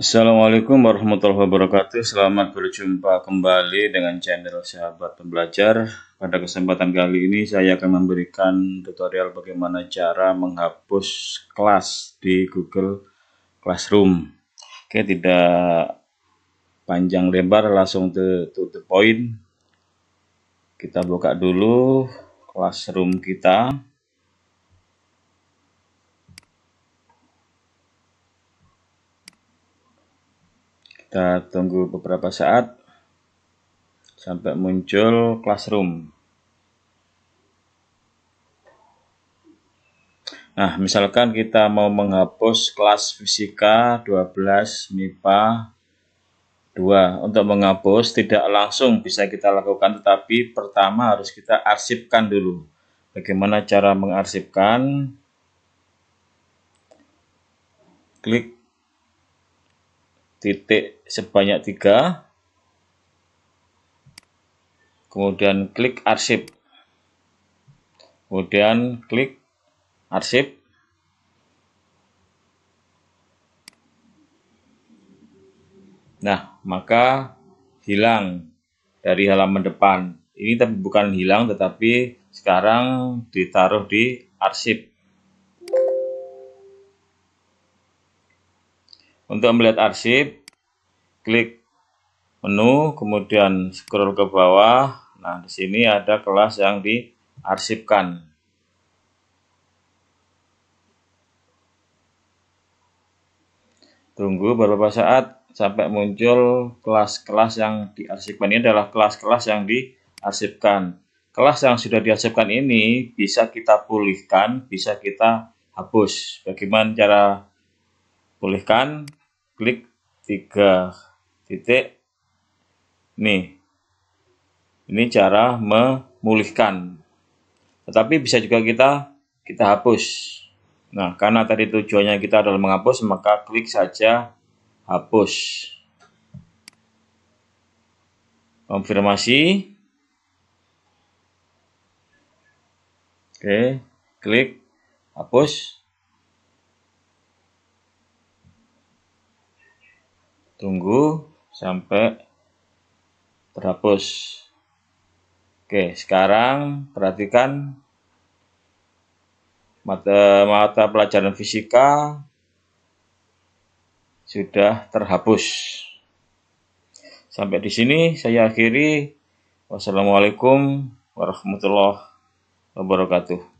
Assalamualaikum warahmatullahi wabarakatuh. Selamat berjumpa kembali dengan channel Sahabat Pembelajar. Pada kesempatan kali ini saya akan memberikan tutorial bagaimana cara menghapus kelas di Google Classroom. Oke, tidak panjang lebar langsung to, to the point. Kita buka dulu Classroom kita. Kita tunggu beberapa saat sampai muncul classroom. Nah, misalkan kita mau menghapus kelas fisika 12 MIPA 2. Untuk menghapus tidak langsung bisa kita lakukan, tetapi pertama harus kita arsipkan dulu. Bagaimana cara mengarsipkan? Klik titik sebanyak tiga kemudian klik arsip kemudian klik arsip nah maka hilang dari halaman depan ini tapi bukan hilang tetapi sekarang ditaruh di arsip Untuk melihat arsip, klik menu, kemudian scroll ke bawah. Nah, di sini ada kelas yang diarsipkan. Tunggu beberapa saat sampai muncul kelas-kelas yang diarsipkan. Ini adalah kelas-kelas yang diarsipkan. Kelas yang sudah diarsipkan ini bisa kita pulihkan, bisa kita hapus. Bagaimana cara pulihkan? klik tiga titik nih ini cara memulihkan tetapi bisa juga kita kita hapus nah karena tadi tujuannya kita adalah menghapus maka klik saja hapus konfirmasi oke klik hapus tunggu sampai terhapus oke sekarang perhatikan mata, mata pelajaran fisika sudah terhapus sampai di sini saya akhiri wassalamualaikum warahmatullahi wabarakatuh